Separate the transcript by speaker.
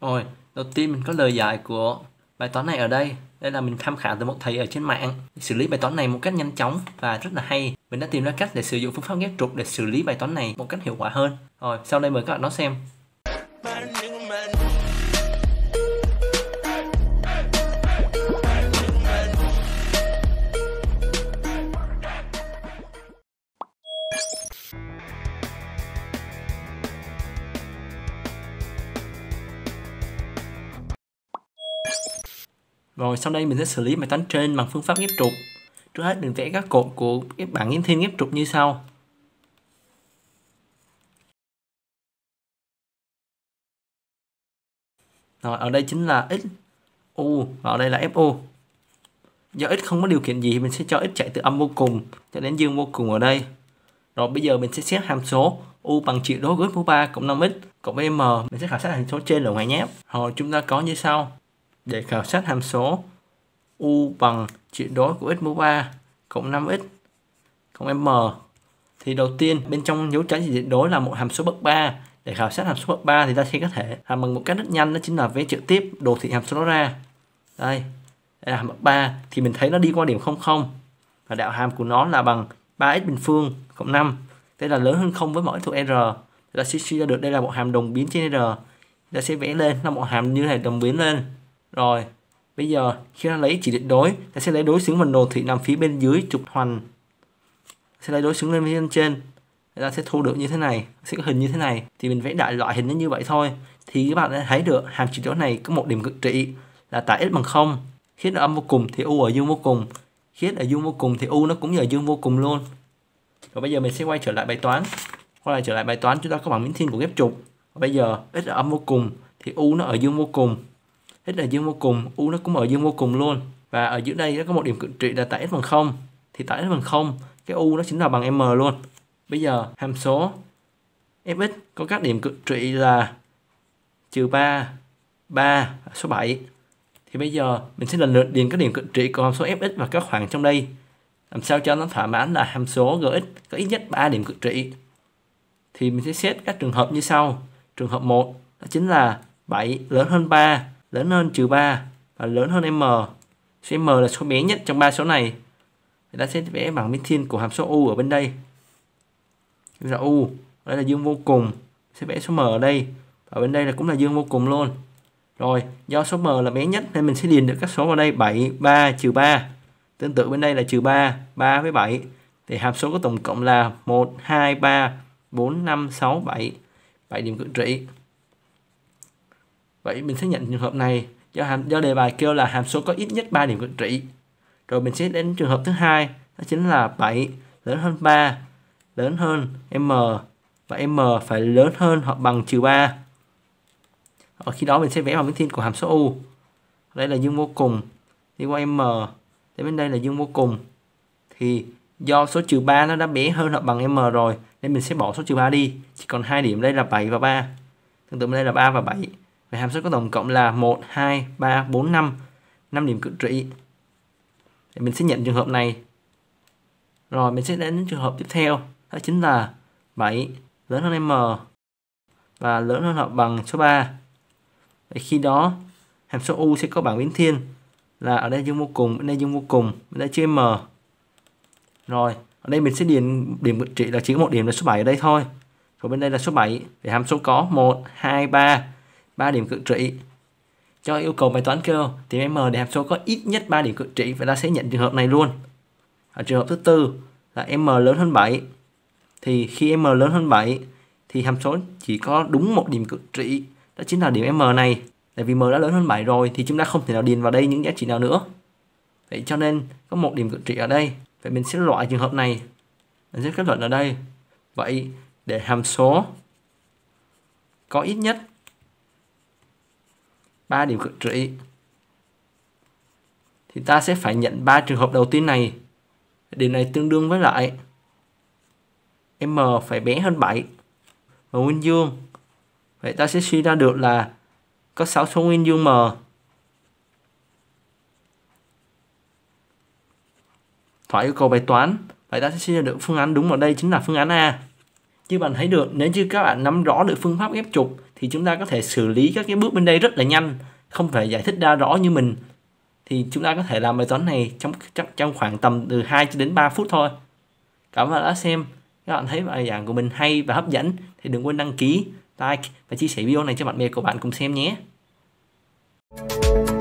Speaker 1: Rồi, đầu tiên mình có lời giải của bài toán này ở đây. Đây là mình tham khảo từ một thầy ở trên mạng xử lý bài toán này một cách nhanh chóng và rất là hay. Mình đã tìm ra cách để sử dụng phương pháp ghép trục để xử lý bài toán này một cách hiệu quả hơn. Rồi, sau đây mời các bạn nó xem. Rồi sau đây mình sẽ xử lý bài toán trên bằng phương pháp ghép trục. Trước hết mình vẽ các cột của cái bảng nghiễm thêm ghép trục như sau. Rồi ở đây chính là x u và ở đây là fu. Do x không có điều kiện gì thì mình sẽ cho x chạy từ âm vô cùng cho đến dương vô cùng ở đây. Rồi bây giờ mình sẽ xét hàm số u bằng chịu đối với mũ 3 cộng 5x cộng với m. Mình sẽ khảo sát hàm số trên ở ngoài nhé. Rồi chúng ta có như sau để khảo sát hàm số U bằng chuyển đối của x mũ 3 cộng 5x cộng m. Thì đầu tiên bên trong dấu trái diện đối là một hàm số bậc 3. Để khảo sát hàm số bậc 3 thì ta sẽ có thể hàm bằng một cách rất nhanh đó chính là vẽ trực tiếp đồ thị hàm số nó ra. Đây, đây là hàm bậc 3 thì mình thấy nó đi qua điểm 0 0 và đạo hàm của nó là bằng 3x bình phương cộng 5. Đây là lớn hơn 0 với mọi thuộc r. Ta sẽ suy ra được đây là một hàm đồng biến trên r. Ta sẽ vẽ lên là một hàm như này đồng biến lên. Rồi, bây giờ khi ta lấy chỉ định đối, ta sẽ lấy đối xứng phần đồ thị nằm phía bên dưới trục hoành. Sẽ lấy đối xứng lên bên trên. Ta sẽ thu được như thế này, sẽ có hình như thế này. Thì mình vẽ đại loại hình nó như vậy thôi. Thì các bạn đã thấy được hàm chỉ chỗ này có một điểm cực trị là tại x bằng 0. Khi ở âm vô cùng thì u ở dương vô cùng. Khi ở dương vô cùng thì u nó cũng ở dương vô cùng luôn. Rồi bây giờ mình sẽ quay trở lại bài toán. Quay lại trở lại bài toán chúng ta có bằng miễn thiên của ghép trục. Bây giờ x ở âm vô cùng thì u nó ở dương vô cùng x là dương vô cùng u nó cũng ở dương vô cùng luôn và ở dưới đây nó có một điểm cận trị là tại x bằng 0 thì tại x bằng 0 cái u nó chính là bằng m luôn bây giờ hàm số fx có các điểm cận trị là trừ 3 3 số 7 thì bây giờ mình sẽ lần lượt điền các điểm cận trị của hàm số fx và các khoảng trong đây làm sao cho nó thỏa mãn là hàm số gx có ít nhất 3 điểm cận trị thì mình sẽ xét các trường hợp như sau trường hợp 1 đó chính là 7 lớn hơn 3 lớn hơn trừ 3 và lớn hơn m số m là số bé nhất trong ba số này người ta sẽ vẽ bảng biến thiên của hàm số u ở bên đây là u đây là dương vô cùng sẽ vẽ số m ở đây và bên đây là cũng là dương vô cùng luôn rồi do số m là bé nhất nên mình sẽ điền được các số vào đây 7 3 trừ 3 tương tự bên đây là trừ 3 3 với 7 thì hàm số có tổng cộng là 1 2 3 4 5 6 7 7 điểm cự trị Vậy mình sẽ nhận trường hợp này do, hàm, do đề bài kêu là hàm số có ít nhất 3 điểm cận trị. Rồi mình sẽ đến trường hợp thứ hai đó chính là 7 lớn hơn 3 lớn hơn m và m phải lớn hơn hoặc bằng trừ 3. Ở khi đó mình sẽ vẽ vào miếng thiên của hàm số u. Đây là dương vô cùng đi qua m đến bên đây là dương vô cùng thì do số trừ 3 nó đã bé hơn hoặc bằng m rồi nên mình sẽ bỏ số trừ 3 đi chỉ còn hai điểm đây là 7 và 3 tương tự bên đây là 3 và 7 Vậy hàm số có tổng cộng là 1, 2, 3, 4, 5. 5 điểm cự trị. Thì mình sẽ nhận trường hợp này. Rồi mình sẽ đến trường hợp tiếp theo. Đó chính là 7 lớn hơn m và lớn hơn hoặc bằng số 3. Vậy khi đó hàm số u sẽ có bảng biến thiên là ở đây dương vô cùng, ở đây dương vô cùng, ở đây chữ m. Rồi, ở đây mình sẽ điền điểm trị là chỉ có một điểm là số 7 ở đây thôi. Rồi bên đây là số 7, thì hàm số có 1 2 3 3 điểm cực trị. Cho yêu cầu bài toán kêu thì M để hàm số có ít nhất 3 điểm cực trị và ta sẽ nhận trường hợp này luôn. Ở trường hợp thứ tư là M lớn hơn 7 thì khi M lớn hơn 7 thì hàm số chỉ có đúng một điểm cực trị đó chính là điểm M này. Tại vì M đã lớn hơn 7 rồi thì chúng ta không thể nào điền vào đây những giá trị nào nữa. Vậy cho nên có một điểm cực trị ở đây. Vậy mình sẽ loại trường hợp này. Mình sẽ kết luận ở đây. Vậy để hàm số có ít nhất ba điều cực trị thì ta sẽ phải nhận ba trường hợp đầu tiên này điều này tương đương với lại m phải bé hơn 7 và nguyên dương vậy ta sẽ suy ra được là có 6 số nguyên dương m thỏa yêu cầu bài toán vậy ta sẽ suy ra được phương án đúng ở đây chính là phương án A như bạn thấy được nếu như các bạn nắm rõ được phương pháp ghép trục thì chúng ta có thể xử lý các cái bước bên đây rất là nhanh không phải giải thích ra rõ như mình thì chúng ta có thể làm bài toán này trong trong khoảng tầm từ 2 cho đến 3 phút thôi cảm ơn đã xem các bạn thấy bài giảng của mình hay và hấp dẫn thì đừng quên đăng ký like và chia sẻ video này cho bạn bè của bạn cùng xem nhé Thank you